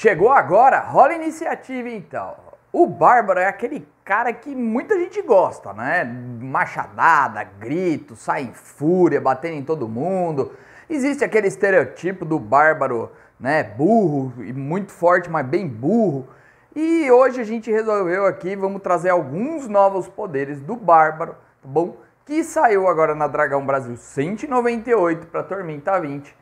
Chegou agora, rola iniciativa então. O Bárbaro é aquele cara que muita gente gosta, né? Machadada, grito, sai em fúria, batendo em todo mundo. Existe aquele estereotipo do bárbaro, né? Burro e muito forte, mas bem burro. E hoje a gente resolveu aqui, vamos trazer alguns novos poderes do bárbaro, tá bom? Que saiu agora na Dragão Brasil 198 para Tormenta 20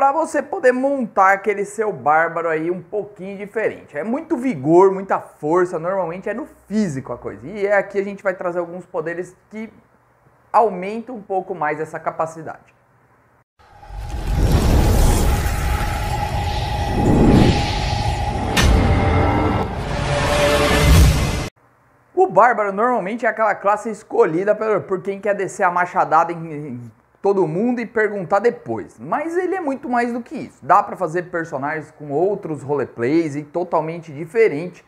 para você poder montar aquele seu bárbaro aí um pouquinho diferente. É muito vigor, muita força, normalmente é no físico a coisa. E é aqui a gente vai trazer alguns poderes que aumentam um pouco mais essa capacidade. O bárbaro normalmente é aquela classe escolhida por, por quem quer descer a machadada em todo mundo e perguntar depois. Mas ele é muito mais do que isso. Dá para fazer personagens com outros roleplays e totalmente diferente.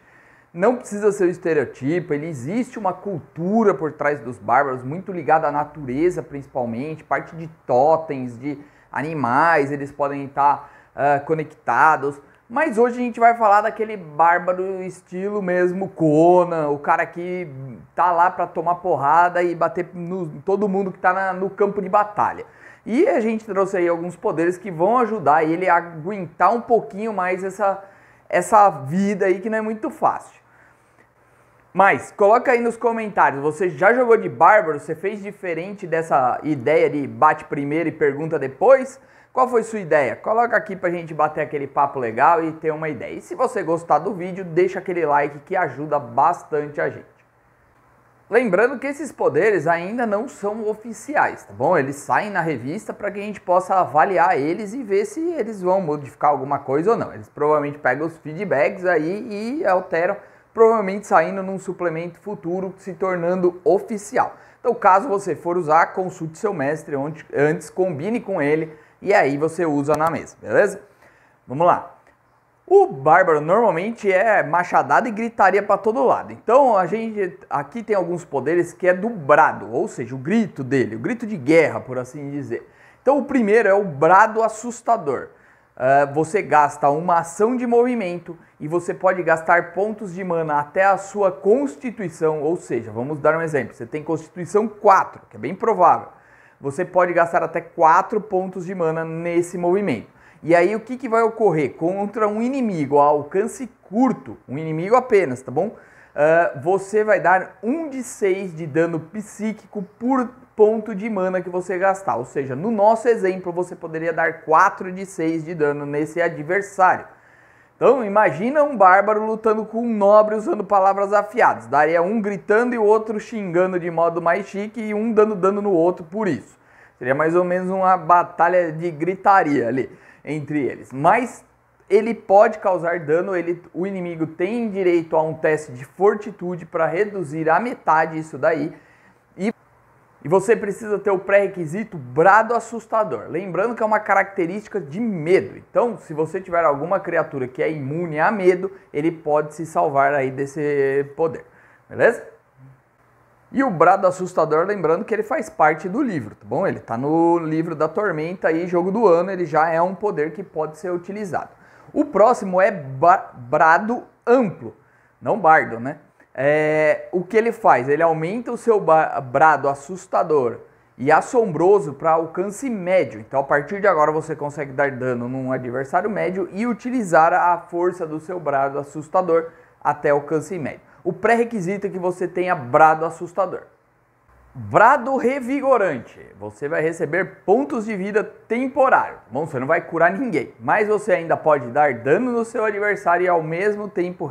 Não precisa ser o estereotipo, ele existe uma cultura por trás dos bárbaros muito ligada à natureza, principalmente, parte de totens, de animais, eles podem estar uh, conectados. Mas hoje a gente vai falar daquele bárbaro estilo mesmo, Conan, o cara que tá lá para tomar porrada e bater no todo mundo que tá na, no campo de batalha. E a gente trouxe aí alguns poderes que vão ajudar ele a aguentar um pouquinho mais essa, essa vida aí que não é muito fácil. Mas coloca aí nos comentários, você já jogou de bárbaro? Você fez diferente dessa ideia de bate primeiro e pergunta depois? Qual foi sua ideia? Coloca aqui pra gente bater aquele papo legal e ter uma ideia. E se você gostar do vídeo, deixa aquele like que ajuda bastante a gente. Lembrando que esses poderes ainda não são oficiais, tá bom? Eles saem na revista para que a gente possa avaliar eles e ver se eles vão modificar alguma coisa ou não. Eles provavelmente pegam os feedbacks aí e alteram, provavelmente saindo num suplemento futuro, se tornando oficial. Então, caso você for usar, consulte seu mestre antes, combine com ele e aí você usa na mesa, beleza? Vamos lá. O bárbaro normalmente é machadado e gritaria para todo lado. Então a gente aqui tem alguns poderes que é do brado, ou seja, o grito dele, o grito de guerra, por assim dizer. Então o primeiro é o brado assustador. Uh, você gasta uma ação de movimento e você pode gastar pontos de mana até a sua constituição, ou seja, vamos dar um exemplo, você tem constituição 4, que é bem provável você pode gastar até 4 pontos de mana nesse movimento. E aí o que, que vai ocorrer? Contra um inimigo a alcance curto, um inimigo apenas, tá bom? Uh, você vai dar 1 de 6 de dano psíquico por ponto de mana que você gastar. Ou seja, no nosso exemplo, você poderia dar 4 de 6 de dano nesse adversário. Então, imagina um bárbaro lutando com um nobre usando palavras afiadas. Daria um gritando e o outro xingando de modo mais chique e um dando dano no outro por isso. Seria mais ou menos uma batalha de gritaria ali entre eles. Mas ele pode causar dano, ele, o inimigo tem direito a um teste de fortitude para reduzir a metade isso daí e você precisa ter o pré-requisito brado assustador. Lembrando que é uma característica de medo. Então, se você tiver alguma criatura que é imune a medo, ele pode se salvar aí desse poder. Beleza? E o brado assustador, lembrando que ele faz parte do livro, tá bom? Ele tá no livro da Tormenta aí, jogo do ano, ele já é um poder que pode ser utilizado. O próximo é brado amplo, não bardo, né? É, o que ele faz? Ele aumenta o seu brado assustador e assombroso para alcance médio. Então, a partir de agora, você consegue dar dano num adversário médio e utilizar a força do seu brado assustador até alcance médio. O pré-requisito é que você tenha brado assustador. Brado revigorante. Você vai receber pontos de vida temporário. Tá bom, você não vai curar ninguém, mas você ainda pode dar dano no seu adversário e ao mesmo tempo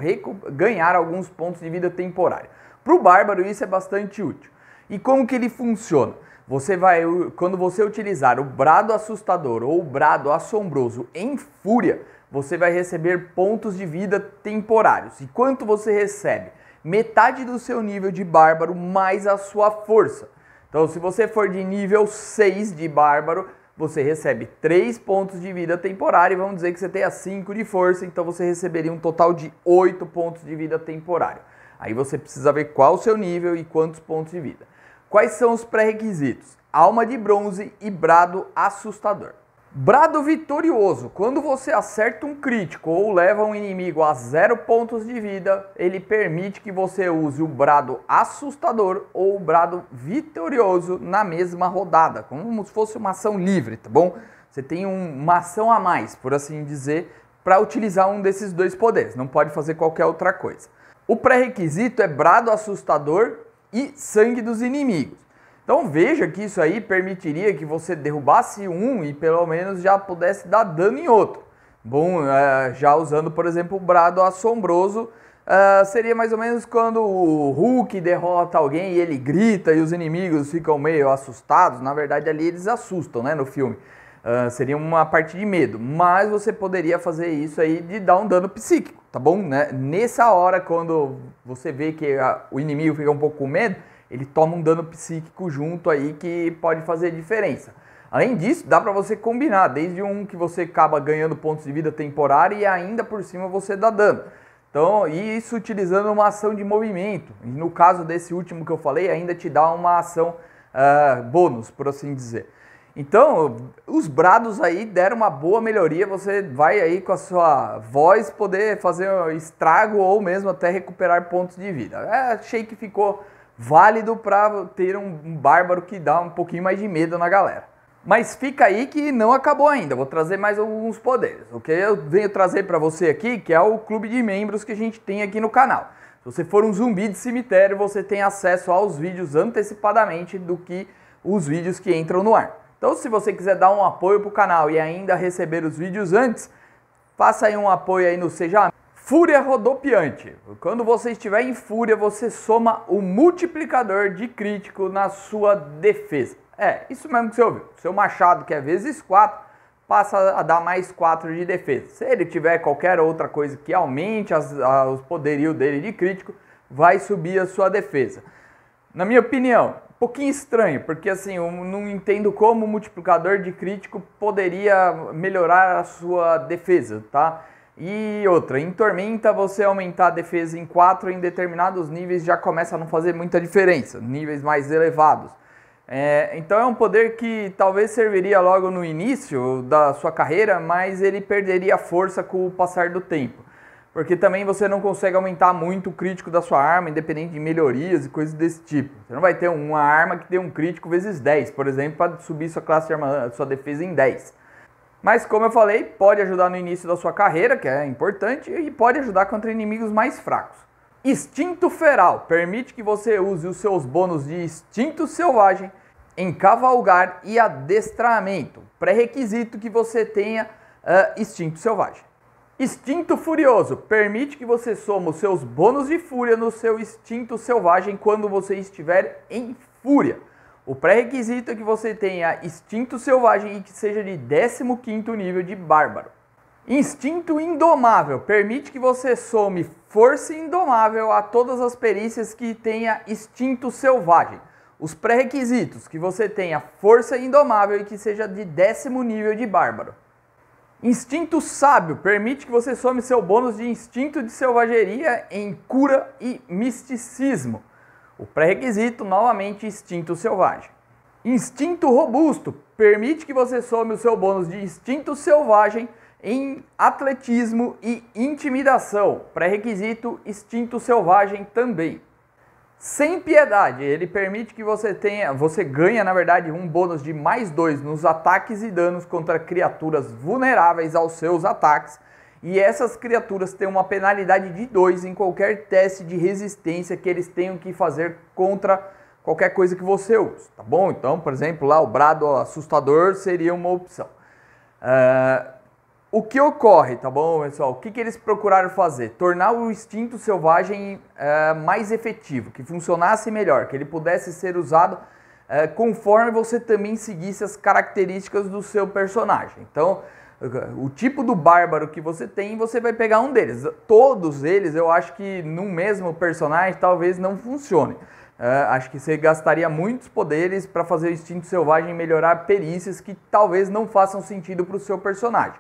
ganhar alguns pontos de vida temporário. Para o bárbaro isso é bastante útil. E como que ele funciona? Você vai, quando você utilizar o brado assustador ou o brado assombroso em fúria, você vai receber pontos de vida temporários. E quanto você recebe? metade do seu nível de bárbaro mais a sua força. Então, se você for de nível 6 de bárbaro, você recebe 3 pontos de vida temporária. E vamos dizer que você tenha 5 de força, então você receberia um total de 8 pontos de vida temporária. Aí você precisa ver qual o seu nível e quantos pontos de vida. Quais são os pré-requisitos? Alma de bronze e brado assustador. Brado vitorioso. Quando você acerta um crítico ou leva um inimigo a zero pontos de vida, ele permite que você use o brado assustador ou o brado vitorioso na mesma rodada, como se fosse uma ação livre, tá bom? Você tem uma ação a mais, por assim dizer, para utilizar um desses dois poderes. Não pode fazer qualquer outra coisa. O pré-requisito é brado assustador e sangue dos inimigos. Então veja que isso aí permitiria que você derrubasse um e pelo menos já pudesse dar dano em outro. Bom, é, já usando, por exemplo, o brado assombroso, é, seria mais ou menos quando o Hulk derrota alguém e ele grita e os inimigos ficam meio assustados. Na verdade, ali eles assustam, né, no filme. É, seria uma parte de medo, mas você poderia fazer isso aí de dar um dano psíquico, tá bom? Né? Nessa hora, quando você vê que o inimigo fica um pouco com medo, ele toma um dano psíquico junto aí que pode fazer diferença. Além disso, dá para você combinar, desde um que você acaba ganhando pontos de vida temporária e ainda por cima você dá dano. Então, e isso utilizando uma ação de movimento. E no caso desse último que eu falei, ainda te dá uma ação uh, bônus, por assim dizer. Então, os brados aí deram uma boa melhoria. Você vai aí com a sua voz poder fazer um estrago ou mesmo até recuperar pontos de vida. É, achei que ficou válido para ter um bárbaro que dá um pouquinho mais de medo na galera. Mas fica aí que não acabou ainda. Vou trazer mais alguns poderes. O que eu venho trazer para você aqui, que é o clube de membros que a gente tem aqui no canal. Se você for um zumbi de cemitério, você tem acesso aos vídeos antecipadamente do que os vídeos que entram no ar. Então, se você quiser dar um apoio pro canal e ainda receber os vídeos antes, faça aí um apoio aí no Seja Fúria rodopiante. Quando você estiver em fúria, você soma o multiplicador de crítico na sua defesa. É, isso mesmo que você ouviu. Seu machado, que é vezes 4, passa a dar mais 4 de defesa. Se ele tiver qualquer outra coisa que aumente as, a, os poderios dele de crítico, vai subir a sua defesa. Na minha opinião, um pouquinho estranho, porque assim, eu não entendo como o multiplicador de crítico poderia melhorar a sua defesa, tá? E outra, em Tormenta, você aumentar a defesa em 4 em determinados níveis já começa a não fazer muita diferença, níveis mais elevados. É, então é um poder que talvez serviria logo no início da sua carreira, mas ele perderia força com o passar do tempo. Porque também você não consegue aumentar muito o crítico da sua arma, independente de melhorias e coisas desse tipo. Você não vai ter uma arma que dê um crítico vezes 10, por exemplo, para subir sua classe de arma, sua defesa em 10. Mas como eu falei, pode ajudar no início da sua carreira, que é importante, e pode ajudar contra inimigos mais fracos. Instinto Feral permite que você use os seus bônus de instinto selvagem em cavalgar e adestramento, pré-requisito que você tenha uh, instinto selvagem. Instinto Furioso permite que você soma os seus bônus de fúria no seu instinto selvagem quando você estiver em fúria. O pré-requisito é que você tenha instinto selvagem e que seja de 15º nível de bárbaro. Instinto indomável permite que você some força indomável a todas as perícias que tenha instinto selvagem. Os pré-requisitos que você tenha força indomável e que seja de décimo nível de bárbaro. Instinto sábio permite que você some seu bônus de instinto de selvageria em cura e misticismo. O pré-requisito, novamente, instinto selvagem. Instinto robusto permite que você some o seu bônus de instinto selvagem em atletismo e intimidação. Pré-requisito, instinto selvagem também. Sem piedade, ele permite que você tenha, você ganha na verdade um bônus de mais dois nos ataques e danos contra criaturas vulneráveis aos seus ataques e essas criaturas têm uma penalidade de 2 em qualquer teste de resistência que eles tenham que fazer contra qualquer coisa que você use, tá bom? Então, por exemplo, lá o brado assustador seria uma opção. Uh, o que ocorre, tá bom, pessoal? O que, que eles procuraram fazer? Tornar o instinto selvagem uh, mais efetivo, que funcionasse melhor, que ele pudesse ser usado uh, conforme você também seguisse as características do seu personagem. Então, o tipo do bárbaro que você tem, você vai pegar um deles. Todos eles, eu acho que no mesmo personagem talvez não funcione. É, acho que você gastaria muitos poderes para fazer o instinto selvagem melhorar perícias que talvez não façam sentido para o seu personagem.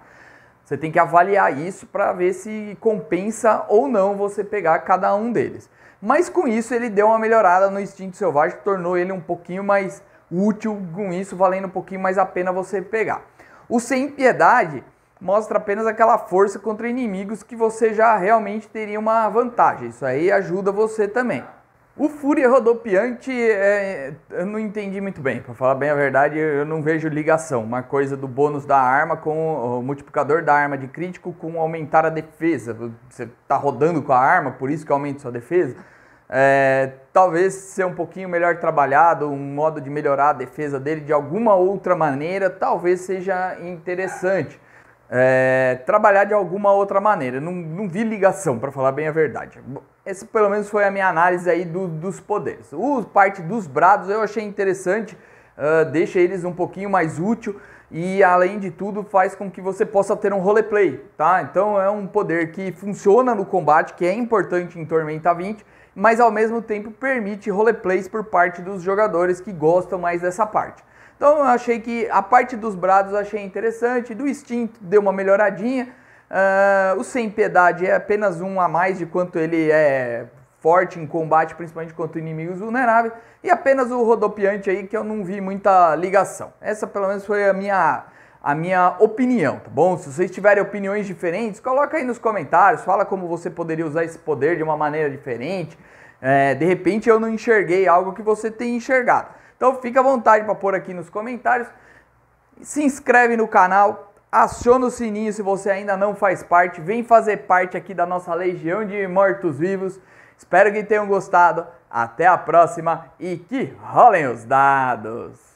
Você tem que avaliar isso para ver se compensa ou não você pegar cada um deles. Mas com isso ele deu uma melhorada no instinto selvagem, tornou ele um pouquinho mais útil, com isso valendo um pouquinho mais a pena você pegar. O sem piedade mostra apenas aquela força contra inimigos que você já realmente teria uma vantagem. Isso aí ajuda você também. O Fúria Rodopiante, é, eu não entendi muito bem. Para falar bem a verdade, eu não vejo ligação. Uma coisa do bônus da arma com o multiplicador da arma de crítico com aumentar a defesa. Você está rodando com a arma, por isso que aumenta sua defesa é, talvez ser um pouquinho melhor trabalhado, um modo de melhorar a defesa dele de alguma outra maneira, talvez seja interessante. É, trabalhar de alguma outra maneira. Não, não vi ligação, para falar bem a verdade. Esse pelo menos foi a minha análise aí do, dos poderes. O parte dos brados eu achei interessante, uh, deixa eles um pouquinho mais útil e além de tudo faz com que você possa ter um roleplay, tá? Então é um poder que funciona no combate, que é importante em Tormenta 20 mas ao mesmo tempo permite roleplays por parte dos jogadores que gostam mais dessa parte. Então eu achei que a parte dos brados achei interessante, do instinto deu uma melhoradinha. Uh, o sem piedade é apenas um a mais de quanto ele é forte em combate, principalmente contra inimigos vulneráveis, e apenas o rodopiante aí que eu não vi muita ligação. Essa pelo menos foi a minha a minha opinião, tá bom? Se vocês tiverem opiniões diferentes, coloca aí nos comentários, fala como você poderia usar esse poder de uma maneira diferente. É, de repente eu não enxerguei algo que você tem enxergado. Então fica à vontade para pôr aqui nos comentários. Se inscreve no canal, aciona o sininho se você ainda não faz parte, vem fazer parte aqui da nossa legião de mortos-vivos. Espero que tenham gostado. Até a próxima e que rolem os dados!